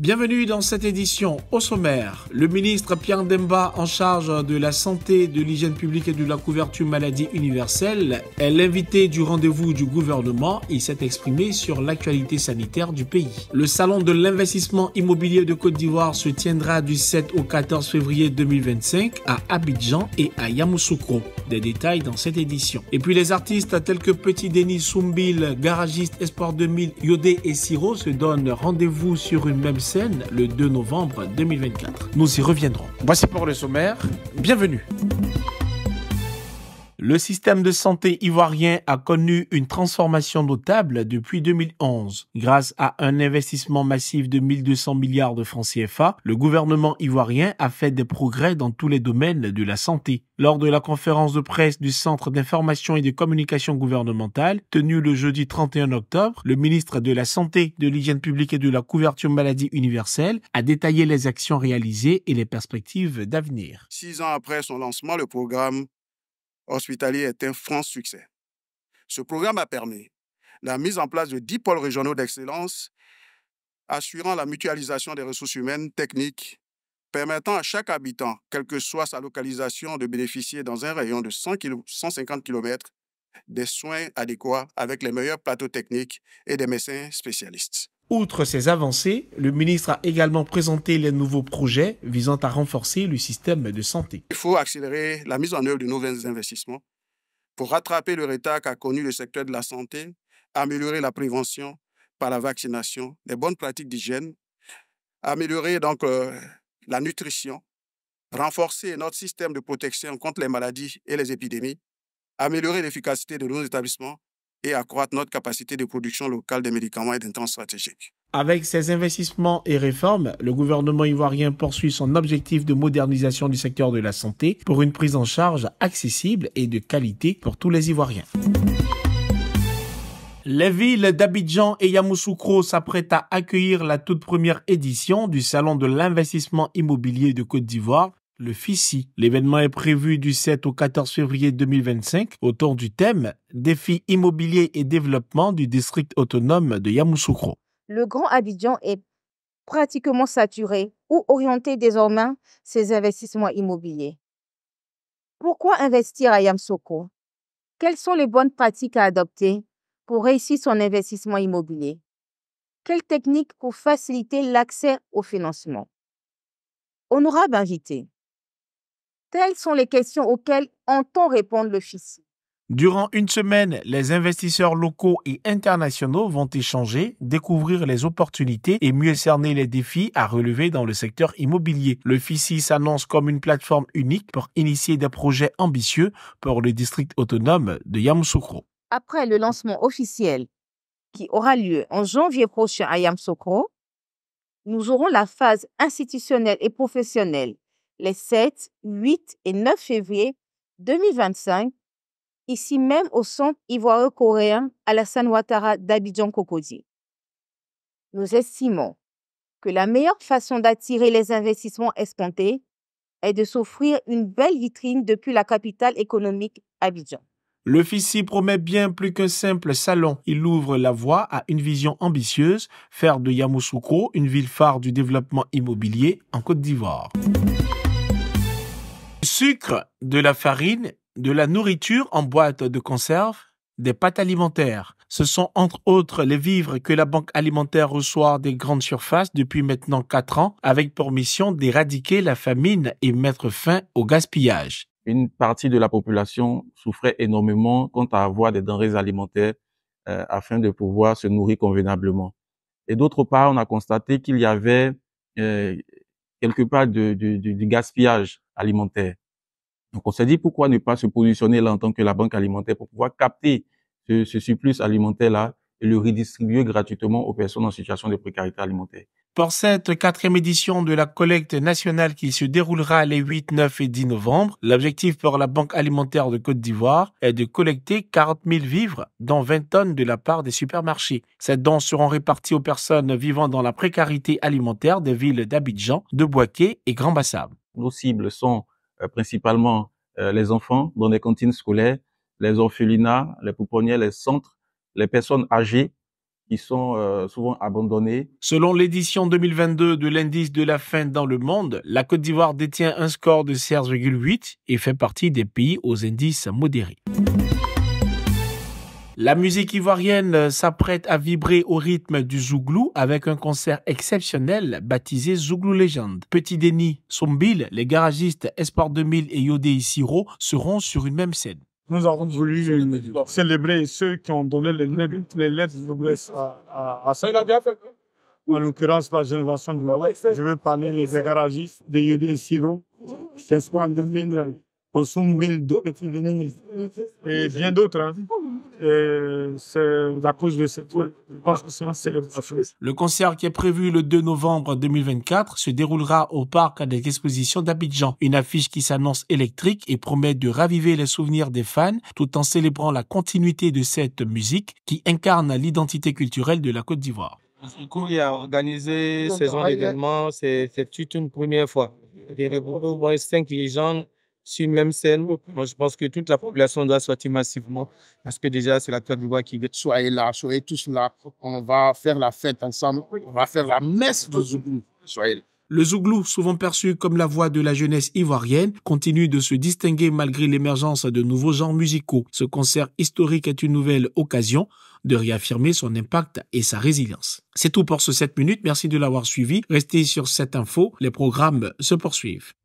Bienvenue dans cette édition. Au sommaire, le ministre Pierre Demba en charge de la santé, de l'hygiène publique et de la couverture maladie universelle est l'invité du rendez-vous du gouvernement. et s'est exprimé sur l'actualité sanitaire du pays. Le salon de l'investissement immobilier de Côte d'Ivoire se tiendra du 7 au 14 février 2025 à Abidjan et à Yamoussoukro des détails dans cette édition. Et puis les artistes tels que Petit Denis Soumbil, Garagiste Espoir 2000, Yodé et Siro se donnent rendez-vous sur une même scène le 2 novembre 2024. Nous y reviendrons. Voici pour le sommaire. Bienvenue. Le système de santé ivoirien a connu une transformation notable depuis 2011. Grâce à un investissement massif de 1200 milliards de francs CFA, le gouvernement ivoirien a fait des progrès dans tous les domaines de la santé. Lors de la conférence de presse du Centre d'information et de communication gouvernementale, tenue le jeudi 31 octobre, le ministre de la Santé, de l'hygiène publique et de la couverture maladie universelle a détaillé les actions réalisées et les perspectives d'avenir. Six ans après son lancement, le programme hospitalier est un franc succès. Ce programme a permis la mise en place de 10 pôles régionaux d'excellence assurant la mutualisation des ressources humaines, techniques, permettant à chaque habitant, quelle que soit sa localisation, de bénéficier dans un rayon de 150 km des soins adéquats avec les meilleurs plateaux techniques et des médecins spécialistes. Outre ces avancées, le ministre a également présenté les nouveaux projets visant à renforcer le système de santé. Il faut accélérer la mise en œuvre de nouveaux investissements pour rattraper le retard qu'a connu le secteur de la santé, améliorer la prévention par la vaccination, les bonnes pratiques d'hygiène, améliorer donc euh, la nutrition, renforcer notre système de protection contre les maladies et les épidémies, améliorer l'efficacité de nos établissements et accroître notre capacité de production locale des médicaments et stratégiques. Avec ces investissements et réformes, le gouvernement ivoirien poursuit son objectif de modernisation du secteur de la santé pour une prise en charge accessible et de qualité pour tous les Ivoiriens. Les villes d'Abidjan et Yamoussoukro s'apprêtent à accueillir la toute première édition du Salon de l'investissement immobilier de Côte d'Ivoire le FICI. L'événement est prévu du 7 au 14 février 2025 autour du thème Défis immobiliers et développement du district autonome de Yamoussoukro. Le Grand Abidjan est pratiquement saturé ou orienté désormais ses investissements immobiliers. Pourquoi investir à Yamoussoukro Quelles sont les bonnes pratiques à adopter pour réussir son investissement immobilier Quelles techniques pour faciliter l'accès au financement Honorable invité, Telles sont les questions auxquelles entend répondre l'office. Durant une semaine, les investisseurs locaux et internationaux vont échanger, découvrir les opportunités et mieux cerner les défis à relever dans le secteur immobilier. Le FICI s'annonce comme une plateforme unique pour initier des projets ambitieux pour le district autonome de Yamoussoukro. Après le lancement officiel qui aura lieu en janvier prochain à Yamoussoukro, nous aurons la phase institutionnelle et professionnelle les 7, 8 et 9 février 2025, ici même au centre ivoireux coréen à San Ouattara d'Abidjan-Cocody. Nous estimons que la meilleure façon d'attirer les investissements escomptés est de s'offrir une belle vitrine depuis la capitale économique Abidjan. Le promet bien plus qu'un simple salon. Il ouvre la voie à une vision ambitieuse, faire de Yamoussoukro une ville phare du développement immobilier en Côte d'Ivoire sucre, de la farine, de la nourriture en boîte de conserve, des pâtes alimentaires. Ce sont entre autres les vivres que la Banque alimentaire reçoit des grandes surfaces depuis maintenant quatre ans avec pour mission d'éradiquer la famine et mettre fin au gaspillage. Une partie de la population souffrait énormément quant à avoir des denrées alimentaires euh, afin de pouvoir se nourrir convenablement. Et d'autre part, on a constaté qu'il y avait euh, quelque part du gaspillage alimentaire. Donc on s'est dit pourquoi ne pas se positionner là en tant que la banque alimentaire pour pouvoir capter ce, surplus alimentaire-là et le redistribuer gratuitement aux personnes en situation de précarité alimentaire. Pour cette quatrième édition de la collecte nationale qui se déroulera les 8, 9 et 10 novembre, l'objectif pour la Banque alimentaire de Côte d'Ivoire est de collecter 40 000 vivres, dont 20 tonnes de la part des supermarchés. Ces dons seront répartis aux personnes vivant dans la précarité alimentaire des villes d'Abidjan, de Boaké et Grand-Bassam. Nos cibles sont euh, principalement euh, les enfants dans les cantines scolaires, les orphelinats, les pouponnières, les centres, les personnes âgées qui sont euh, souvent abandonnées. Selon l'édition 2022 de l'indice de la faim dans le monde, la Côte d'Ivoire détient un score de 16,8 et fait partie des pays aux indices modérés. La musique ivoirienne euh, s'apprête à vibrer au rythme du Zouglou avec un concert exceptionnel baptisé Zouglou Légende. Petit Denis, Sombil, les garagistes Espoir 2000 et Yodé Isiro seront sur une même scène. Nous avons voulu célébrer ceux qui ont donné les lettres, de noblesse à, à, à en l'occurrence la génération de la Je veux parler des garagistes, de Yodé Isiro, Espoir 2000 et bien d'autres. Hein. C'est à cause de cette Le concert qui est prévu le 2 novembre 2024 se déroulera au parc des expositions d'Abidjan. Une affiche qui s'annonce électrique et promet de raviver les souvenirs des fans tout en célébrant la continuité de cette musique qui incarne l'identité culturelle de la Côte d'Ivoire. Il a organisé ces événements. c'est toute une première fois. Il y a légendes sur une même scène. je pense que toute la population doit sortir massivement parce que déjà, c'est la du bois qui veut soyez là, soyez tous là. On va faire la fête ensemble. On va faire la messe de Zouglou. Soyez Le Zouglou, souvent perçu comme la voix de la jeunesse ivoirienne, continue de se distinguer malgré l'émergence de nouveaux genres musicaux. Ce concert historique est une nouvelle occasion de réaffirmer son impact et sa résilience. C'est tout pour ce 7 minutes. Merci de l'avoir suivi. Restez sur cette info. Les programmes se poursuivent.